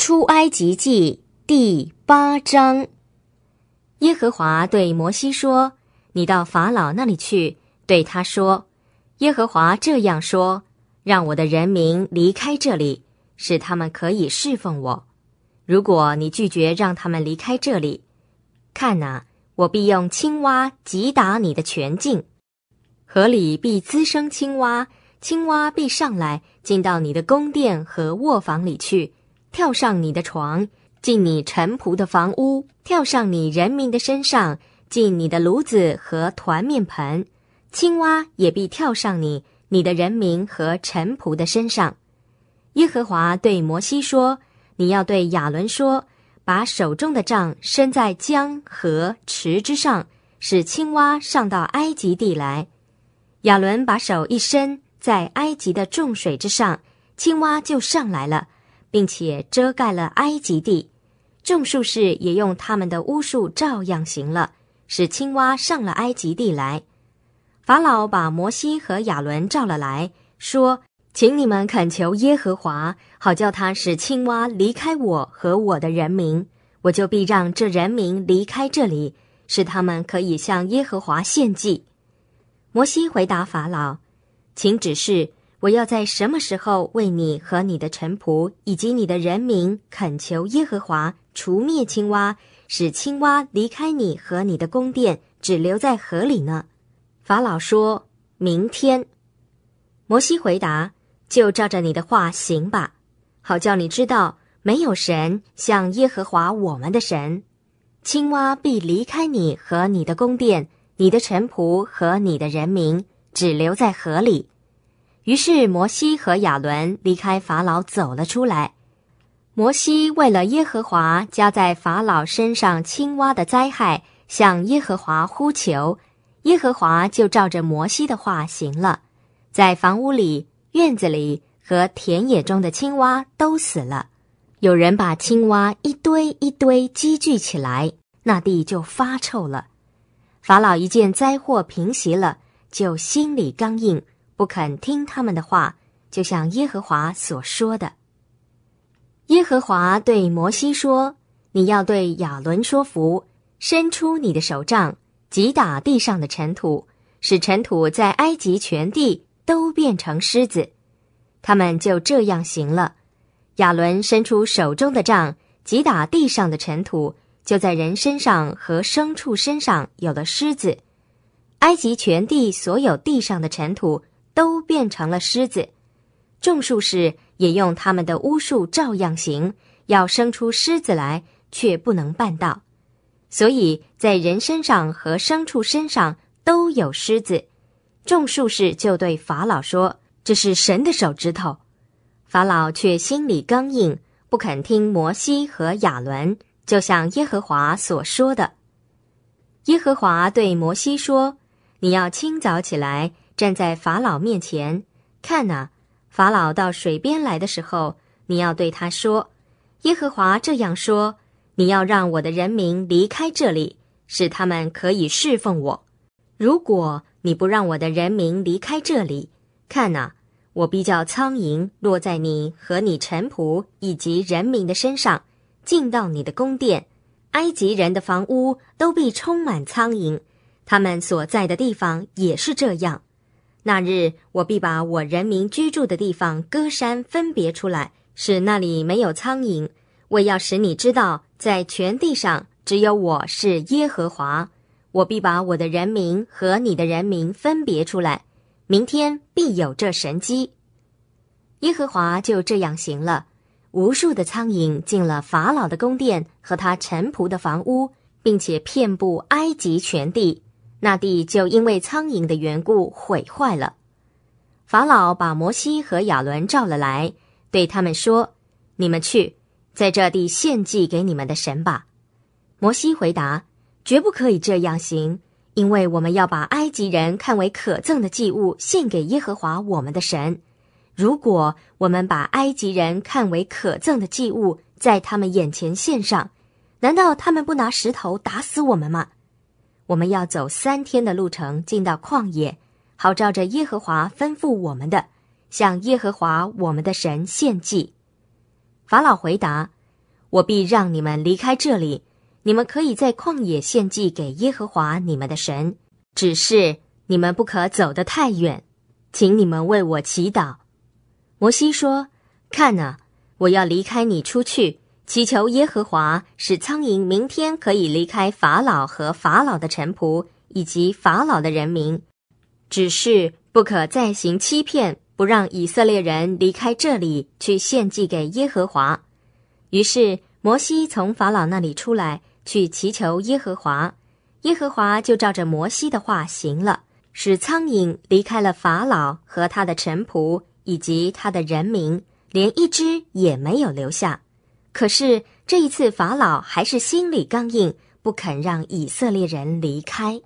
出埃及记第八章，耶和华对摩西说：“你到法老那里去，对他说：‘耶和华这样说：让我的人民离开这里，使他们可以侍奉我。如果你拒绝让他们离开这里，看哪，我必用青蛙击打你的全境，河里必滋生青蛙，青蛙必上来进到你的宫殿和卧房里去。’”跳上你的床，进你臣仆的房屋；跳上你人民的身上，进你的炉子和团面盆。青蛙也必跳上你，你的人民和臣仆的身上。耶和华对摩西说：“你要对亚伦说，把手中的杖伸在江河池之上，使青蛙上到埃及地来。”亚伦把手一伸，在埃及的重水之上，青蛙就上来了。并且遮盖了埃及地，众术士也用他们的巫术照样行了，使青蛙上了埃及地来。法老把摩西和亚伦召了来说：“请你们恳求耶和华，好叫他使青蛙离开我和我的人民，我就必让这人民离开这里，使他们可以向耶和华献祭。”摩西回答法老：“请指示。”我要在什么时候为你和你的臣仆以及你的人民恳求耶和华除灭青蛙，使青蛙离开你和你的宫殿，只留在河里呢？法老说：“明天。”摩西回答：“就照着你的话行吧，好叫你知道没有神像耶和华我们的神，青蛙必离开你和你的宫殿，你的臣仆和你的人民只留在河里。”于是摩西和亚伦离开法老走了出来。摩西为了耶和华加在法老身上青蛙的灾害，向耶和华呼求，耶和华就照着摩西的话行了。在房屋里、院子里和田野中的青蛙都死了。有人把青蛙一堆一堆积聚起来，那地就发臭了。法老一见灾祸平息了，就心里刚硬。不肯听他们的话，就像耶和华所说的。耶和华对摩西说：“你要对亚伦说服，伸出你的手杖，击打地上的尘土，使尘土在埃及全地都变成狮子。”他们就这样行了。亚伦伸出手中的杖，击打地上的尘土，就在人身上和牲畜身上有了狮子。埃及全地所有地上的尘土。都变成了狮子，众术士也用他们的巫术照样行，要生出狮子来，却不能办到。所以在人身上和牲畜身上都有狮子，众术士就对法老说：“这是神的手指头。”法老却心里刚硬，不肯听摩西和亚伦，就像耶和华所说的。耶和华对摩西说：“你要清早起来。”站在法老面前，看呐！法老到水边来的时候，你要对他说：“耶和华这样说：你要让我的人民离开这里，使他们可以侍奉我。如果你不让我的人民离开这里，看呐，我必叫苍蝇落在你和你臣仆以及人民的身上，进到你的宫殿，埃及人的房屋都必充满苍蝇，他们所在的地方也是这样。”那日，我必把我人民居住的地方歌山分别出来，使那里没有苍蝇。我要使你知道，在全地上只有我是耶和华。我必把我的人民和你的人民分别出来。明天必有这神机。耶和华就这样行了。无数的苍蝇进了法老的宫殿和他臣仆的房屋，并且遍布埃及全地。那地就因为苍蝇的缘故毁坏了。法老把摩西和亚伦召了来，对他们说：“你们去，在这地献祭给你们的神吧。”摩西回答：“绝不可以这样行，因为我们要把埃及人看为可憎的祭物献给耶和华我们的神。如果我们把埃及人看为可憎的祭物，在他们眼前献上，难道他们不拿石头打死我们吗？”我们要走三天的路程，进到旷野，好照着耶和华吩咐我们的，向耶和华我们的神献祭。法老回答：“我必让你们离开这里，你们可以在旷野献祭给耶和华你们的神。只是你们不可走得太远，请你们为我祈祷。”摩西说：“看啊，我要离开你出去。”祈求耶和华使苍蝇明天可以离开法老和法老的臣仆以及法老的人民，只是不可再行欺骗，不让以色列人离开这里去献祭给耶和华。于是摩西从法老那里出来去祈求耶和华，耶和华就照着摩西的话行了，使苍蝇离开了法老和他的臣仆以及他的人民，连一只也没有留下。可是这一次，法老还是心里刚硬，不肯让以色列人离开。